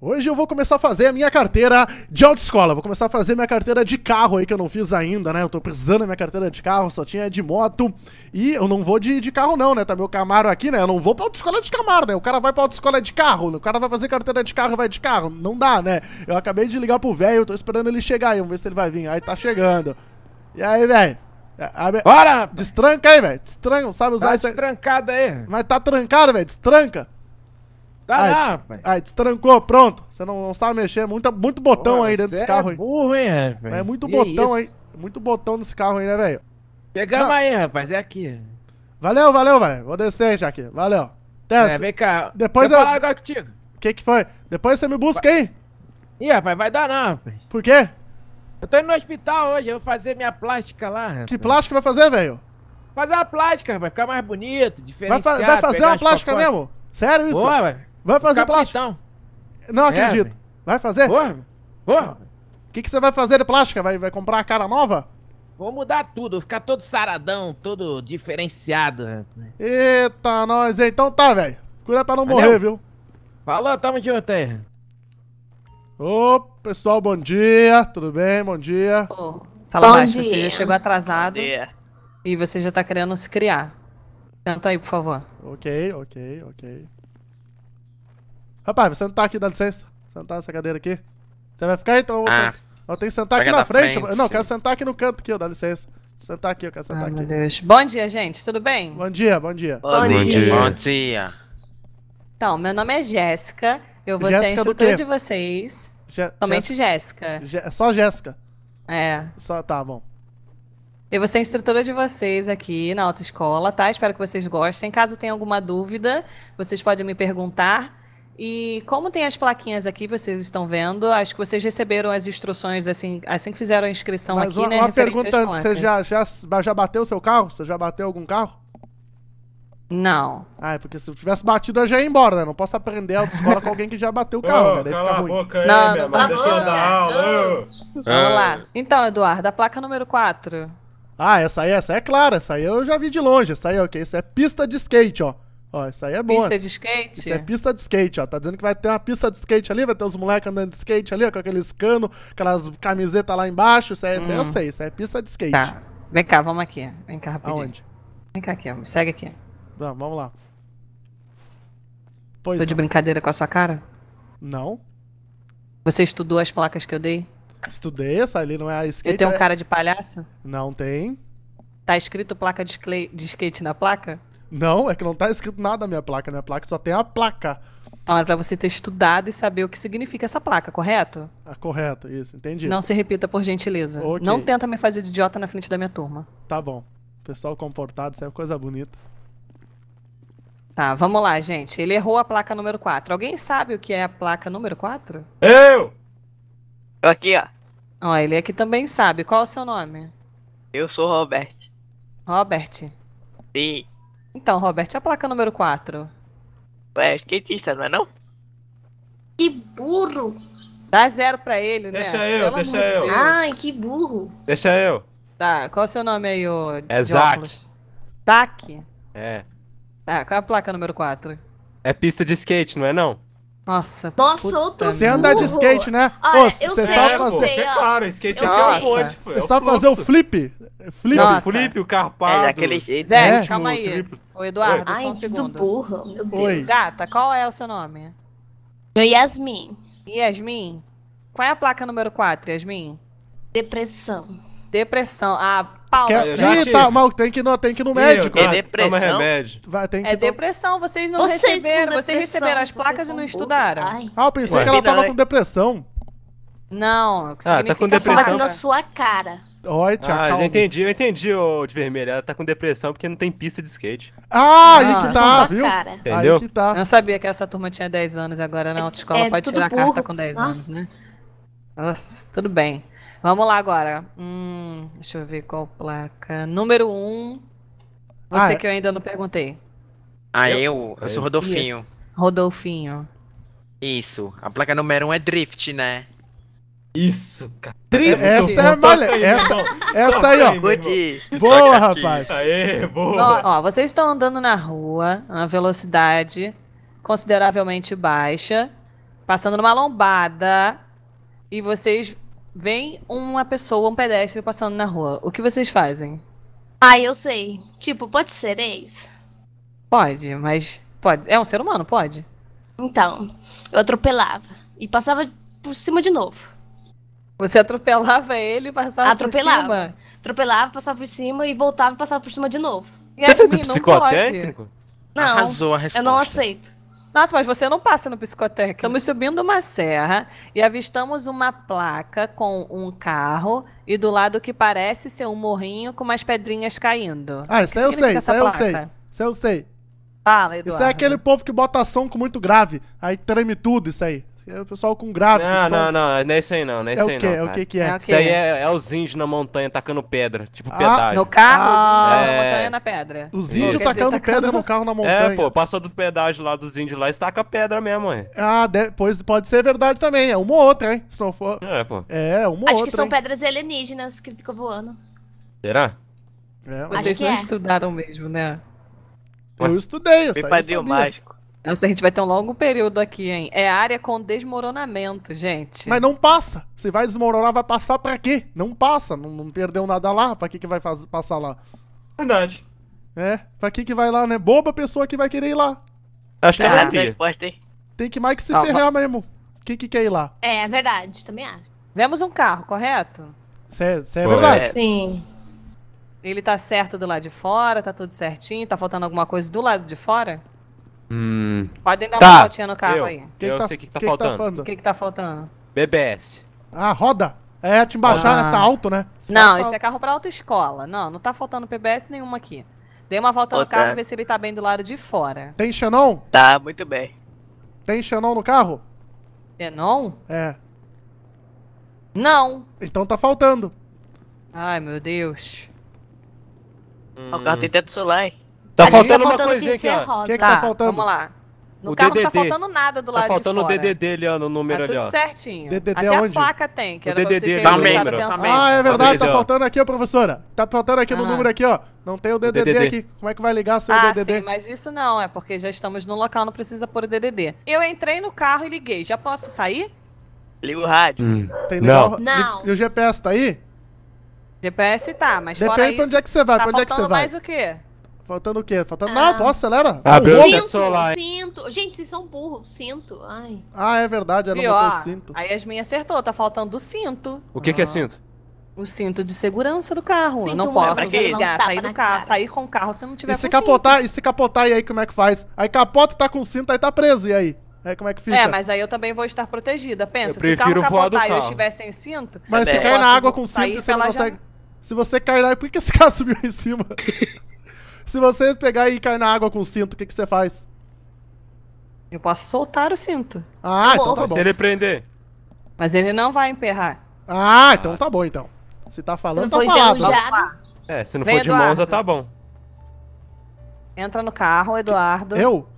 Hoje eu vou começar a fazer a minha carteira de autoescola. Vou começar a fazer minha carteira de carro aí, que eu não fiz ainda, né? Eu tô precisando da minha carteira de carro, só tinha de moto. E eu não vou de, de carro, não, né? Tá meu Camaro aqui, né? Eu não vou pra autoescola de Camaro, né? O cara vai pra autoescola de carro. O cara vai fazer carteira de carro e vai de carro. Não dá, né? Eu acabei de ligar pro velho, tô esperando ele chegar aí. Vamos ver se ele vai vir. Aí tá chegando. E aí, velho? É, Bora! Destranca aí, velho. Destranca, não sabe usar tá isso aí. trancado aí. Mas tá trancado, velho. Destranca. Tá aí, lá, rapaz. Aí, destrancou, pronto. Você não, não sabe mexer. Muito, muito botão Pô, aí dentro desse é carro é burro, hein, rapaz? É, é muito botão é aí. Muito botão nesse carro aí, né, velho? Pegamos ah. aí, rapaz. É aqui. Valeu, valeu, velho. Vou descer já aqui. Valeu. Desce. É, vem cá. Depois eu. eu... Agora contigo. O que que foi? Depois você me busca aí. Ih, rapaz, vai dar não, rapaz. Por quê? Eu tô indo no hospital hoje, eu vou fazer minha plástica lá, rapaz. Que plástica vai fazer, velho? Fazer uma plástica, vai ficar mais bonito, diferente. Vai, fa vai, fazer uma plástica mesmo? Sério isso? Boa, velho. Vai fazer plástica? Não é, acredito. É, vai fazer? Porra, porra. Ah. O que, que você vai fazer de plástica? Vai, vai comprar a cara nova? Vou mudar tudo, vou ficar todo saradão, todo diferenciado. Eita, nós. Então tá, velho. Cuida pra não Valeu. morrer, viu? Falou, tamo junto aí. Ô, pessoal, bom dia. Tudo bem? Bom dia. Oh, fala bom baixo, dia. você já chegou atrasado. E você já tá querendo se criar. Senta aí, por favor. Ok, ok, ok. Rapaz, você não tá aqui, dá licença. Sentar nessa cadeira aqui. Você vai ficar então? Ah, eu tenho que sentar aqui na frente. frente. Não, eu quero sentar aqui no canto aqui, ó, dá licença. Sentar aqui, eu quero sentar ah, aqui. Deus. Bom dia, gente. Tudo bem? Bom dia, bom dia. Bom, bom dia. dia. Bom dia. Então, meu nome é Jéssica. Eu vou Jéssica ser a instrutora de vocês. Je Somente Jéssica. Je só Jéssica. É. Só, tá bom. Eu vou ser a instrutora de vocês aqui na autoescola, tá? Espero que vocês gostem. Caso tenha alguma dúvida, vocês podem me perguntar. E como tem as plaquinhas aqui, vocês estão vendo, acho que vocês receberam as instruções assim, assim que fizeram a inscrição Mas aqui, uma, né? Uma pergunta antes, você já, já, já bateu seu carro? Você já bateu algum carro? Não. Ah, é porque se eu tivesse batido, eu já ia embora, né? Não posso aprender a autoescola com alguém que já bateu o carro, oh, né? Cala a ruim. boca aí, não, minha não tá deixa eu dar né? aula. Vamos lá. Ah. Então, Eduardo, a placa número 4. Ah, essa aí, essa aí é clara. Essa aí eu já vi de longe. Essa aí é o okay, quê? Isso é pista de skate, ó. Ó, isso aí é bom. Pista de skate? Isso é pista de skate, ó. Tá dizendo que vai ter uma pista de skate ali, vai ter os moleques andando de skate ali, ó, com aqueles canos, aquelas camisetas lá embaixo. Isso, é, hum. isso aí eu hum. sei, isso aí é pista de skate. Tá. Vem cá, vamos aqui. Vem cá rapidinho. Aonde? Vem cá aqui, ó. Segue aqui. Não, vamos lá. Pois Tô não. de brincadeira com a sua cara? Não. Você estudou as placas que eu dei? Estudei, essa ali não é a skate. Eu tenho um é cara de palhaça? Não tem. Tá escrito placa de skate na placa? Não, é que não tá escrito nada na minha placa. Minha placa só tem a placa. Então, ah, era pra você ter estudado e saber o que significa essa placa, correto? Ah, correto, isso, entendi. Não se repita, por gentileza. Okay. Não tenta me fazer de idiota na frente da minha turma. Tá bom. Pessoal comportado, isso é coisa bonita. Tá, vamos lá, gente. Ele errou a placa número 4. Alguém sabe o que é a placa número 4? Eu! Eu aqui, ó. Ó, ele aqui também sabe. Qual é o seu nome? Eu sou Robert. Robert? Sim. Então, Robert, a placa número 4. Ué, skatista, não é não? Que burro! Dá zero pra ele, né? Deixa eu, deixa eu. Ai, que burro. Deixa eu. Tá, qual é o seu nome aí, ô... É Zac. Zac? É. Tá, qual é a placa número 4? É pista de skate, não é não? Nossa, Nossa outro Você anda de skate, né? Ah, Pô, eu sei, sabe eu fazer... sei. É claro, é skate eu é o é Você é sabe fazer o flip? Flip, Nossa. flip, o é, carpado. É daquele jeito. Né? Zé, é. calma aí. Triplo. Ô, Eduardo, Ai, só um segundo. burro, meu Deus. Oi. Gata, qual é o seu nome? Meu Yasmin. Yasmin? Qual é a placa número 4, Yasmin? Depressão. Depressão. Ah, Paulo. Ih, tá, mal, tem que ir no, tem que ir no médico. É, é depressão. Toma remédio. Vai, tem que é depressão, vocês não vocês receberam. Vocês receberam as placas e não estudaram. Ai. Ah, eu pensei Ué, que ela tava com depressão. Não, ah, tá com depressão. na sua cara. Oi, tia, ah, calma. eu entendi, eu entendi, ô de vermelho. Ela tá com depressão porque não tem pista de skate. Ah, não, aí que tá, viu? Cara. Entendeu? Aí que tá. Eu não sabia que essa turma tinha 10 anos agora na é autoescola é, pode tirar burro. carta com 10 Nossa. anos, né? Nossa, tudo bem. Vamos lá agora. Hum, deixa eu ver qual placa. Número 1. Um, você ah, é- que eu ainda não perguntei. Ah, eu? Eu, eu sou Rodolfinho. Isso. Rodolfinho. Isso. A placa número 1 um é Drift, né? Isso, cara. Drift. É, essa então. é a malha. Essa, essa aí, ó. Boa, rapaz. Aê, boa. Ó, ó, vocês estão andando na rua, a velocidade consideravelmente baixa, passando numa lombada, e vocês Vem uma pessoa, um pedestre passando na rua. O que vocês fazem? Ah, eu sei. Tipo, pode ser ex? É pode, mas pode. É um ser humano, pode. Então, eu atropelava e passava por cima de novo. Você atropelava ele e passava atropelava. por cima? Atropelava, passava por cima e voltava e passava por cima de novo. E Você é psicotécnico? Não, Arrasou a resposta. Eu não aceito. Nossa, mas você não passa no psicoteca. Estamos subindo uma serra e avistamos uma placa com um carro e do lado que parece ser um morrinho com umas pedrinhas caindo. Ah, isso aí eu sei, isso aí eu sei. Isso aí eu sei. Fala, Eduardo. Isso é aquele povo que bota som com muito grave, aí treme tudo isso aí. É o pessoal com gráfico. Não, não, não, não é isso aí não, não é, é isso aí não. É o que que é? é isso aí é, é os índios na montanha tacando pedra, tipo ah, pedágio. No carro, ah, é... na montanha na pedra. Os índios tacando dizer, pedra tacando... no carro na é, montanha. É, pô, passou do pedágio lá dos índios lá e taca pedra mesmo, hein. Ah, de... pois pode ser verdade também, é uma ou outra, hein, se não for... É, pô. É, uma ou outra, Acho que são hein? pedras alienígenas que ficam voando. Será? É, Vocês não estudaram mesmo, né? Eu estudei, eu saí, fazer o mágico. Nossa, a gente vai ter um longo período aqui, hein? É área com desmoronamento, gente. Mas não passa. Se vai desmoronar, vai passar pra quê? Não passa. Não, não perdeu nada lá. Pra que, que vai fazer, passar lá? Verdade. É. Pra que, que vai lá, né? Boba pessoa que vai querer ir lá. Acho que é verdade. Tem que mais que se ah, ferrar mesmo. Quem que quer ir lá? É, é verdade. Também acho. Vemos um carro, correto? é, cê é verdade. É. Sim. Ele tá certo do lado de fora, tá tudo certinho, tá faltando alguma coisa do lado de fora? Hum. Pode dar tá. uma voltinha no carro eu, aí. Que eu tá, sei o que, que, tá, que tá faltando. O que, que tá faltando? BBS. Ah, roda. É, te embaixar, né? tá ah. Tá alto, né? não, esse é carro pra autoescola. Não, não tá faltando PBS nenhuma aqui. Dê uma volta Ô, no carro tá. e se ele tá bem do lado de fora. Tem Xenon? Tá, muito bem. Tem Xenon no carro? Xenon? É. Não. Então tá faltando. Ai, meu Deus. Hum. O carro tem hum. teto solar, hein? Tá a faltando tá uma coisinha aqui, ó. O que, é que tá, tá faltando? Vamos lá. No o carro DDD. não tá faltando nada do lado tá faltando de fora. o DDD ali, ó, no número tá ali, ó. tudo certinho. DDD Até onde? a placa tem, que o era DDD pra vocês também, Ah, é verdade, tá faltando aqui, ó, professora. Tá faltando aqui no número aqui, ó. Não tem o DDD, o DDD, aqui. Como é que vai ligar seu ah, DDD? Sim, mas isso não, é porque já estamos no local, não precisa pôr o DDD. Eu entrei no carro e liguei. Já posso sair? Liga o rádio. Hum. Tem não. não. E o GPS tá aí? GPS tá, mas Depende fora pra onde é que você vai, tá pra onde é que você vai. mais o quê? Faltando o quê? Faltando. Ah. Não, posso, acelera. Abriu cinto, cinto. Gente, vocês são burros. Cinto. Ai. Ah, é verdade, ela Viu, botou cinto. A Yasmin acertou, tá faltando o cinto. O que, ah. que é ah. cinto? O cinto de segurança do carro. Cinto eu não posso ligar, ah, sair do carro, sair com o carro se não tiver e se capotar, cinto. E se capotar, e aí como é que faz? Aí capota, tá com cinto, aí tá preso, e aí? Aí é, como é que fica? É, mas aí eu também vou estar protegida. Pensa, eu se o carro capotar e eu estiver sem cinto... Mas se cair na água com cinto, você não consegue... Já... Se você cair lá, por que esse carro subiu em cima? Se você pegar e cair na água com o cinto, o que, que você faz? Eu posso soltar o cinto. Ah, tá então tá bom. Se ele prender. Mas ele não vai emperrar. Ah, então tá, tá bom, então. Se tá falando, não tá falado. Tá... É, se não Vem, for de Eduardo. mãos, tá bom. Entra no carro, Eduardo. Eu?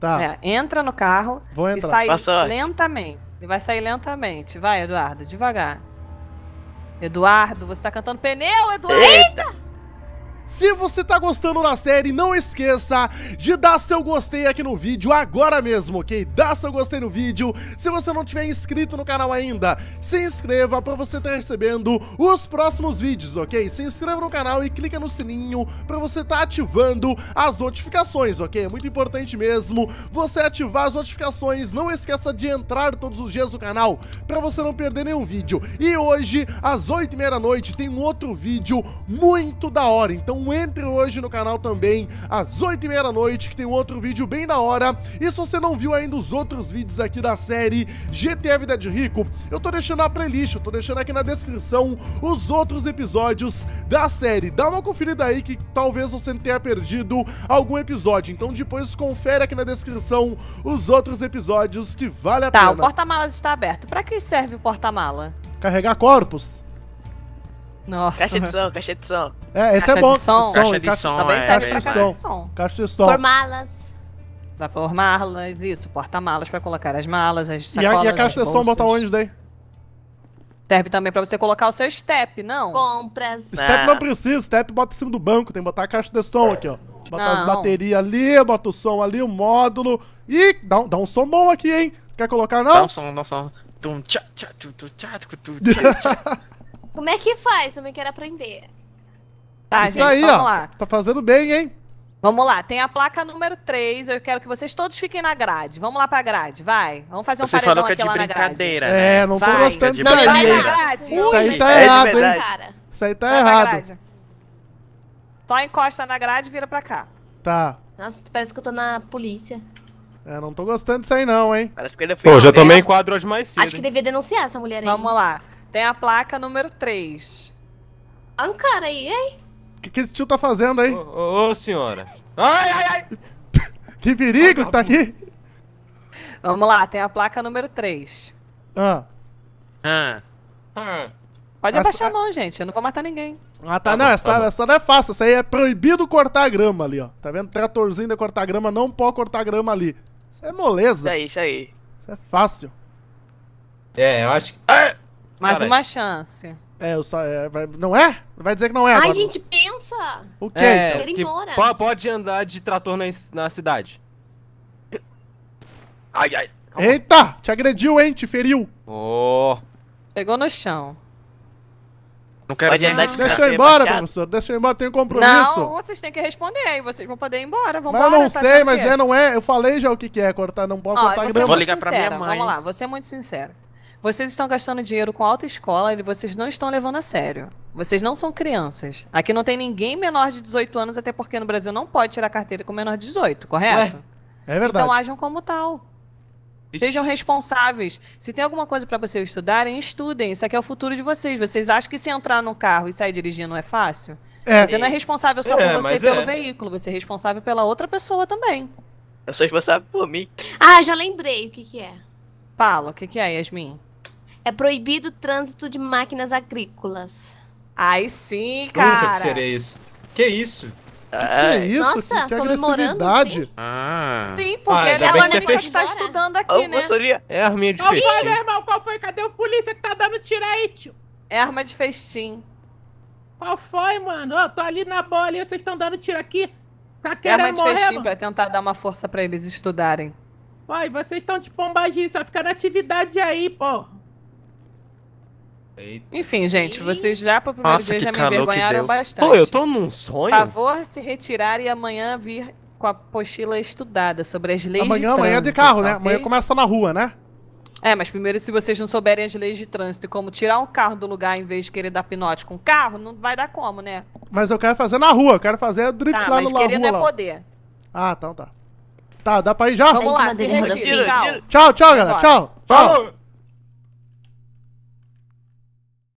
Tá. É, entra no carro Vou entrar. e sai lentamente. Ele vai sair lentamente. Vai, Eduardo, devagar. Eduardo, você tá cantando pneu, Eduardo! Eita! Se você tá gostando da série, não esqueça de dar seu gostei aqui no vídeo agora mesmo, ok? Dá seu gostei no vídeo. Se você não tiver inscrito no canal ainda, se inscreva para você estar tá recebendo os próximos vídeos, ok? Se inscreva no canal e clica no sininho para você estar tá ativando as notificações, ok? É muito importante mesmo você ativar as notificações. Não esqueça de entrar todos os dias no canal para você não perder nenhum vídeo. E hoje, às 8h30 da noite, tem um outro vídeo muito da hora, então então entre hoje no canal também, às 8h30 da noite, que tem um outro vídeo bem da hora. E se você não viu ainda os outros vídeos aqui da série GTA Vida de Rico, eu tô deixando a playlist, eu tô deixando aqui na descrição os outros episódios da série. Dá uma conferida aí que talvez você tenha perdido algum episódio. Então depois confere aqui na descrição os outros episódios que vale a tá, pena. Tá, o porta-malas está aberto. Para que serve o porta-mala? Carregar corpos. Nossa. Caixa de som, caixa de som. É, esse caixa é bom. De som. Caixa de som, é, é caixa de som. Caixa de som. Formá-las. Dá pra formá-las, isso. Porta-malas pra colocar as malas, as sacolas, E a, e a caixa de som botar onde daí? Serve também pra você colocar o seu step, não? Compras. Step não, ah. não precisa, step bota em cima do banco, tem que botar a caixa de som aqui, ó. Bota não. as baterias ali, bota o som ali, o módulo. E dá, dá um som bom aqui, hein? Quer colocar, não? Dá um som, dá um som. Tum, tchá, tchá, Como é que faz? Também quero aprender. Tá, Isso gente, aí, vamos ó. lá. Tá fazendo bem, hein? Vamos lá, tem a placa número 3. Eu quero que vocês todos fiquem na grade. Vamos lá pra grade, vai. Vamos fazer um Você falou que é, é, né? é de brincadeira, né? É, não tô vai. gostando disso aí. Vai na grade. Isso aí tá é errado, hein? Isso aí tá vai errado. Só encosta na grade e vira pra cá. Tá. Nossa, parece que eu tô na polícia. É, não tô gostando disso aí não, hein? Parece que ele foi Pô, já tomei quadro hoje mais cedo. Acho que devia denunciar essa mulher aí. Vamos lá. Tem a placa número 3. Olha um cara aí, hein? O que, que esse tio tá fazendo aí? Ô, ô, ô senhora. Ai, ai, ai! que perigo que tá aqui! Vamos lá, tem a placa número 3. Ah. Ah. ah. Pode essa... abaixar a é- mão, gente. Eu não vou matar ninguém. Ah, tá. tá não, bom, essa, tá essa não é fácil. Essa aí é proibido cortar a grama ali, ó. Tá vendo? Tratorzinho de cortar grama, não pode cortar grama ali. Isso é moleza. Isso aí, isso aí. Isso é fácil. É, eu acho que mais uma chance. É, eu só. É, vai, não é? Vai dizer que não é. Ai, agora. gente, pensa! O quê? É, então? que embora. Pode andar de trator na, na cidade. Ai, ai. Calma. Eita! Te agrediu, hein? Te feriu. Oh. Pegou no chão. Não quero Pode andar de Deixa eu ir embora, professor. Deixa eu ir embora, tenho compromisso. Não, vocês têm que responder aí. Vocês vão poder ir embora. Vamos embora. Eu não tá sei, mas é, não é. Eu falei já o que, que é cortar. Não pode cortar Eu Vou ligar sincera. pra minha mãe. Vamos lá, você é muito sincero. Vocês estão gastando dinheiro com autoescola e vocês não estão levando a sério. Vocês não são crianças. Aqui não tem ninguém menor de 18 anos, até porque no Brasil não pode tirar carteira com menor de 18, correto? Ué, é verdade. Então ajam como tal. Sejam responsáveis. Se tem alguma coisa para vocês estudarem, estudem. Isso aqui é o futuro de vocês. Vocês acham que se entrar no carro e sair dirigindo é fácil? É. Você não é responsável só é, por você pelo é. veículo, você é responsável pela outra pessoa também. Eu sou responsável por mim. Ah, já lembrei o que, que é. Fala, o que, que é, Yasmin? É proibido o trânsito de máquinas agrícolas. Ai sim, cara. Nunca que seria isso. Que isso? É. Que, que é, é. isso? Nossa, que, que agressividade. Sim. Ah. Sim, porque ah, ela bem é está estudando aqui, oh, né? Motoria. É arminha de qual festim. Qual foi, meu irmão? Qual foi? Cadê o polícia que tá dando tiro aí, tio? É arma de festim. Qual foi, mano? Eu tô ali na bola e vocês estão dando tiro aqui. Tá querendo é arma de morrer, festim mano? pra tentar dar uma força pra eles estudarem. Pai, vocês estão de pombagia, só fica na atividade aí, pô. Eita. Enfim, gente, vocês já pra primeiro Nossa, dia já me envergonharam bastante. Pô, eu tô num sonho. Por favor, se retirar e amanhã vir com a pochila estudada sobre as leis amanhã, de trânsito. Amanhã é de carro, né? Tá okay? Amanhã começa na rua, né? É, mas primeiro, se vocês não souberem as leis de trânsito e como tirar um carro do lugar em vez de querer dar pinote com um carro, não vai dar como, né? Mas eu quero fazer na rua, eu quero fazer drift tá, lá no lado Mas não é poder. Ah, então tá. Tá, dá pra ir já? Vamos lá, se retira. Tchau, tchau, tchau galera. Tchau. Tchau.